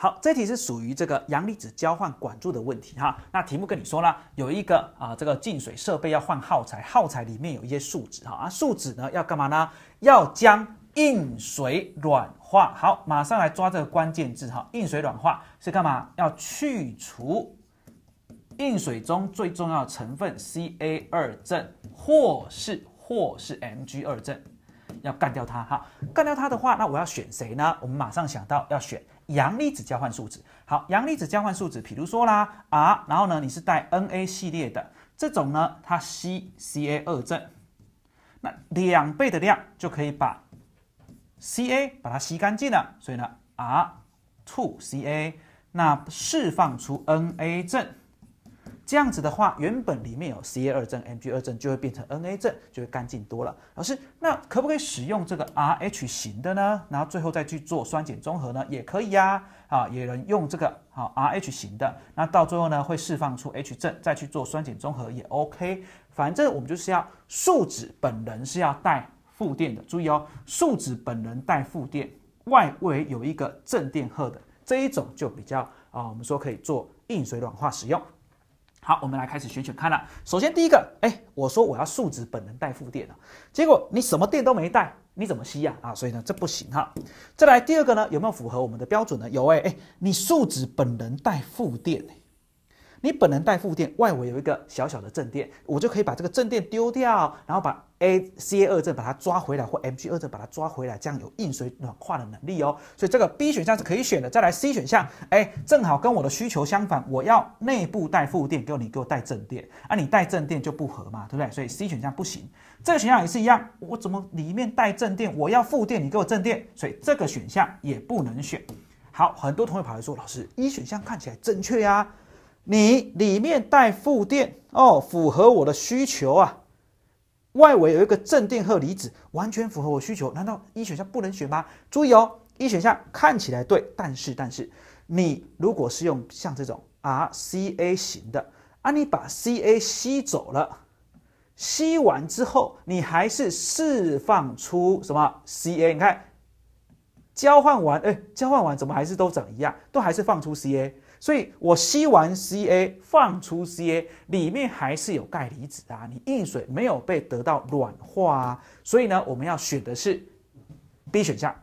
好，这题是属于这个阳离子交换管柱的问题哈。那题目跟你说了，有一个啊这个净水设备要换耗材，耗材里面有一些树脂哈。啊，树脂呢要干嘛呢？要将硬水软化。好，马上来抓这个关键字哈。硬水软化是干嘛？要去除硬水中最重要的成分 Ca 二正或是或是 Mg 二正，要干掉它哈。干掉它的话，那我要选谁呢？我们马上想到要选。阳离子交换树脂，好，阳离子交换树脂，比如说啦，R，然后呢，你是带 Na 系列的这种呢，它吸 Ca 二正，那两倍的量就可以把 Ca 把它吸干净了，所以呢，R two Ca，那释放出 Na 正。这样子的话，原本里面有 C A 二正、M G 二正就会变成 N A 正，就会干净多了。老师，那可不可以使用这个 R H 型的呢？然后最后再去做酸碱中和呢？也可以呀，啊，也能用这个好 R H 型的。那到最后呢，会释放出 H 正，再去做酸碱中和也 O K。反正我们就是要树脂本人是要带负电的，注意哦，树脂本人带负电，外围有一个正电荷的这一种就比较啊，我们说可以做硬水软化使用。好，我们来开始选选看了。首先第一个，哎，我说我要树脂本能带负电的，结果你什么电都没带，你怎么吸呀？啊，所以呢，这不行哈。再来第二个呢，有没有符合我们的标准呢？有哎，哎，你树脂本能带负电。你本人带负电，外围有一个小小的正电，我就可以把这个正电丢掉，然后把 A C A 二证把它抓回来，或 M G 二证把它抓回来，这样有硬水软化的能力哦。所以这个 B 选项是可以选的。再来 C 选项，哎，正好跟我的需求相反，我要内部带负电，给你给我带正电，啊，你带正电就不合嘛，对不对？所以 C 选项不行。这个选项也是一样，我怎么里面带正电，我要负电，你给我正电，所以这个选项也不能选。好，很多同学跑来说，老师，一选项看起来正确呀。你里面带负电哦，符合我的需求啊。外围有一个正电荷离子，完全符合我需求。难道一选项不能选吗？注意哦，一选项看起来对，但是但是你如果是用像这种 RCA 型的啊，你把 CA 吸走了，吸完之后你还是释放出什么 CA？你看交换完，哎，交换完怎么还是都长一样，都还是放出 CA。所以我吸完 Ca，放出 Ca，里面还是有钙离子啊！你硬水没有被得到软化啊！所以呢，我们要选的是 B 选项。